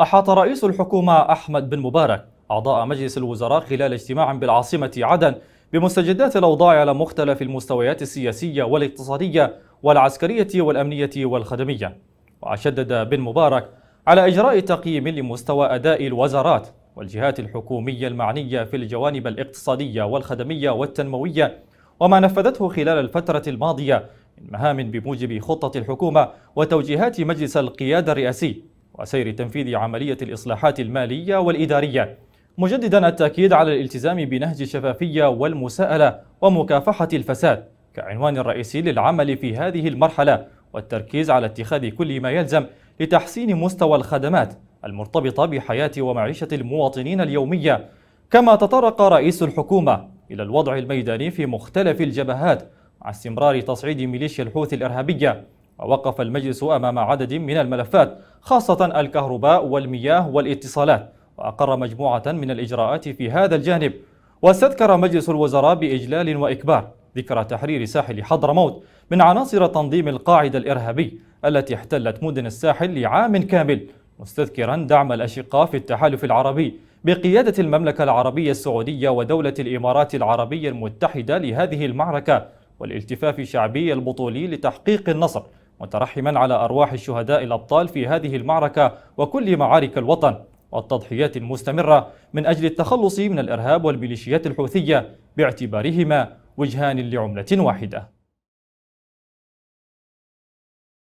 أحاط رئيس الحكومة أحمد بن مبارك أعضاء مجلس الوزراء خلال اجتماع بالعاصمة عدن بمستجدات الأوضاع على مختلف المستويات السياسية والاقتصادية والعسكرية والأمنية والخدمية وشدد بن مبارك على إجراء تقييم لمستوى أداء الوزارات والجهات الحكومية المعنية في الجوانب الاقتصادية والخدمية والتنموية وما نفذته خلال الفترة الماضية من مهام بموجب خطة الحكومة وتوجيهات مجلس القيادة الرئاسي وسير تنفيذ عملية الإصلاحات المالية والإدارية مجددا التأكيد على الالتزام بنهج الشفافية والمساءلة ومكافحة الفساد كعنوان رئيسي للعمل في هذه المرحلة والتركيز على اتخاذ كل ما يلزم لتحسين مستوى الخدمات المرتبطة بحياة ومعيشة المواطنين اليومية كما تطرق رئيس الحكومة إلى الوضع الميداني في مختلف الجبهات مع استمرار تصعيد ميليشيا الحوث الإرهابية ووقف المجلس أمام عدد من الملفات خاصة الكهرباء والمياه والاتصالات وأقر مجموعة من الإجراءات في هذا الجانب واستذكر مجلس الوزراء بإجلال وإكبار ذكرى تحرير ساحل حضرموت من عناصر تنظيم القاعدة الإرهابي التي احتلت مدن الساحل لعام كامل مستذكرا دعم الأشقاء في التحالف العربي بقيادة المملكة العربية السعودية ودولة الإمارات العربية المتحدة لهذه المعركة والالتفاف الشعبي البطولي لتحقيق النصر مترحما على أرواح الشهداء الأبطال في هذه المعركة وكل معارك الوطن والتضحيات المستمرة من أجل التخلص من الإرهاب والميليشيات الحوثية باعتبارهما وجهان لعملة واحدة